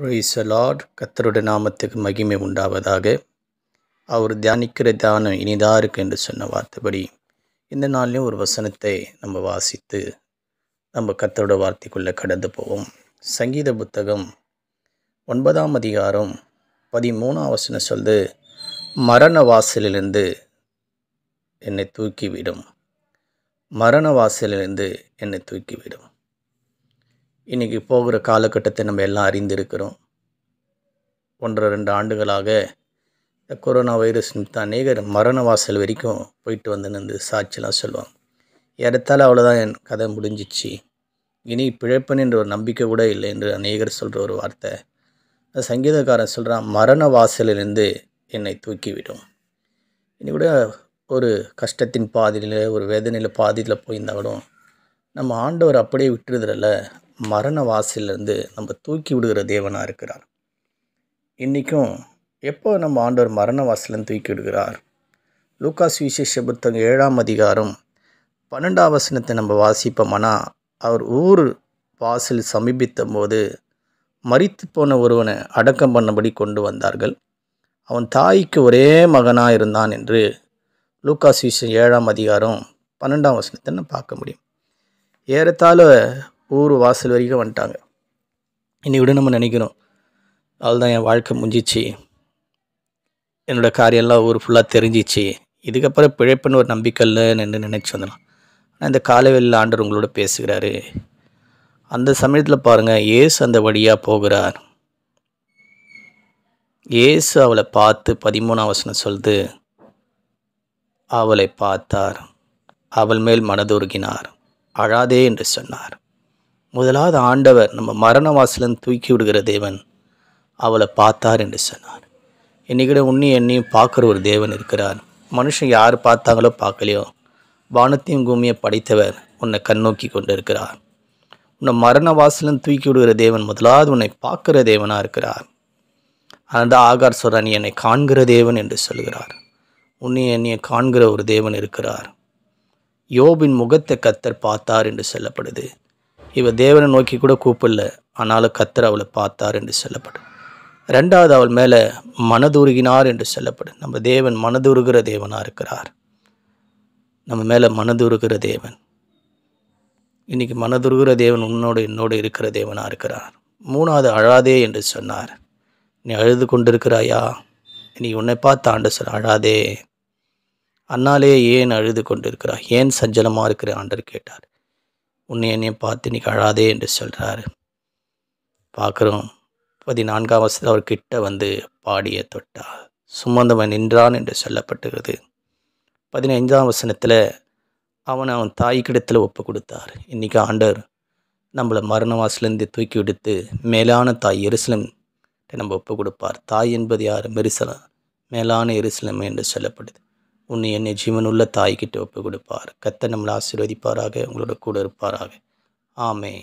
ரோய்சலாட் கத்தருடைய நாமத்துக்கு மகிமை உண்டாவதாக அவர் தியானிக்கிற தியானம் இனிதாக இருக்கு என்று சொன்ன வார்த்தைப்படி இந்த நாள்லேயும் ஒரு வசனத்தை நம்ம வாசித்து நம்ம கத்தரோட வார்த்தைக்குள்ளே கடந்து போவோம் சங்கீத புத்தகம் ஒன்பதாம் அதிகாரம் பதிமூணாம் வசனம் சொல்லுது மரண வாசலிலிருந்து என்னை தூக்கிவிடும் மரண வாசலிலிருந்து என்னை தூக்கிவிடும் இன்றைக்கி போகிற காலகட்டத்தை நம்ம எல்லாம் அறிந்திருக்கிறோம் ஒன்றரை ரெண்டு ஆண்டுகளாக இந்த கொரோனா வைரஸ் அநேகர் மரண வாசல் வரைக்கும் போயிட்டு வந்து நின்று சாட்சிலாம் சொல்லுவாங்க இடத்தால் அவ்வளோதான் என் கதை முடிஞ்சிச்சு இனி பிழைப்பன் என்ற ஒரு நம்பிக்கை கூட இல்லை என்று அநேகர் சொல்கிற ஒரு வார்த்தை அந்த சங்கீதக்காரன் சொல்கிறான் மரண வாசலிலிருந்து என்னை தூக்கிவிடும் இனி கூட ஒரு கஷ்டத்தின் பாதியில் ஒரு வேதனையில் பாதியில் போயிருந்தாலும் நம்ம ஆண்டவர் அப்படியே விட்டுருதுல மரண வாசிலிருந்து நம்ம தூக்கி விடுகிற தேவனாக இருக்கிறார் இன்றைக்கும் எப்போ நம்ம ஆண்டவர் மரண வாசலன் தூக்கி விடுகிறார் லூக்காஸ் விசேஷ புத்தகம் ஏழாம் அதிகாரம் பன்னெண்டாம் வசனத்தை நம்ம வாசிப்போம்னா அவர் ஊர் வாசல் சமீபித்த போது மறித்து போன ஒருவனை அடக்கம் பண்ணபடி கொண்டு வந்தார்கள் அவன் தாய்க்கு ஒரே மகனாக இருந்தான் என்று லூக்காஸ் விசேஷம் ஏழாம் அதிகாரம் பன்னெண்டாம் வசனத்தை நம்ம பார்க்க முடியும் ஏறத்தாழ ஊர் வாசல் வரைக்கும் வந்துட்டாங்க இன்னை விட நம்ம நினைக்கிறோம் அதுதான் என் வாழ்க்கை முடிஞ்சிச்சு என்னோடய காரியெல்லாம் ஊர் ஃபுல்லாக தெரிஞ்சிச்சு இதுக்கப்புறம் பிழைப்புன்னு ஒரு நம்பிக்கை இல்லைன்னு நினச்சி வந்துடலாம் ஆனால் இந்த காலவெளியில் ஆண்டர் உங்களோட பேசுகிறாரு அந்த சமயத்தில் பாருங்கள் ஏசு அந்த வழியாக போகிறார் ஏசு அவளை பார்த்து பதிமூணாம் வசனம் சொல்லுது அவளை பார்த்தார் அவள் மேல் மனதுருகினார் அழாதே என்று சொன்னார் முதலாவது ஆண்டவர் நம்ம மரண வாசலன் தூக்கி விடுகிற தேவன் அவளை பார்த்தார் என்று சொன்னார் என்னைக்கிட உன்னையும் என்னையும் பார்க்குற ஒரு தேவன் இருக்கிறார் மனுஷன் யார் பார்த்தாங்களோ பார்க்கலையோ வானத்தையும் பூமியை படைத்தவர் உன்னை கண்ணோக்கி கொண்டு இருக்கிறார் உன்னை மரண வாசலன் தூக்கி விடுகிற தேவன் முதலாவது உன்னை பார்க்குற தேவனாக இருக்கிறார் அதனால் ஆகார் சொல்கிறார் நீ என்னை காண்கிற தேவன் என்று சொல்கிறார் உன்னை என்னையை காண்கிற ஒரு தேவன் இருக்கிறார் யோபின் முகத்தை கத்தர் பார்த்தார் என்று சொல்லப்படுது இவள் தேவனை நோக்கி கூட கூப்பிடல ஆனாலும் கத்தர் அவளை பார்த்தார் என்று சொல்லப்படும் ரெண்டாவது அவள் மேலே மனதுருகினார் என்று சொல்லப்படும் நம்ம தேவன் மனதுருகிற தேவனாக இருக்கிறார் நம்ம மேலே மனதுருகிற தேவன் இன்றைக்கி மனதுருகிற தேவன் உன்னோடு என்னோடு இருக்கிற தேவனாக இருக்கிறார் மூணாவது அழாதே என்று சொன்னார் நீ அழுது கொண்டிருக்கிறாயா நீ உன்னை பார்த்து ஆண்டு சொல் அழாதே அண்ணாலே ஏன் அழுது கொண்டிருக்கிறாய் ஏன் சஞ்சலமாக இருக்கிற ஆண்டர் கேட்டார் உன்னை என்னை பார்த்து நீ கழாதே என்று சொல்கிறார் பார்க்குறோம் பதினான்காம் வருஷத்தில் அவர் கிட்ட வந்து பாடிய தொட்டா சுமந்தவன் நின்றான் என்று சொல்லப்பட்டுகிறது பதினைஞ்சாம் வசனத்தில் அவன் அவன் தாய்க்கிடத்தில் ஒப்பு கொடுத்தார் இன்றைக்கி ஆண்டர் நம்மளை மரண தூக்கி விடுத்து மேலான தாய் எருசலம் நம்ம ஒப்பு கொடுப்பார் தாய் என்பது யார் மெரிசலம் மேலான எருசலம் என்று சொல்லப்படுது உன்னை என்னை ஜீவனுள்ள தாய்கிட்ட ஒப்பு கொடுப்பார் கத்தை நம்மளை ஆசீர்வதிப்பாராக உங்களோட கூட இருப்பாராக ஆமே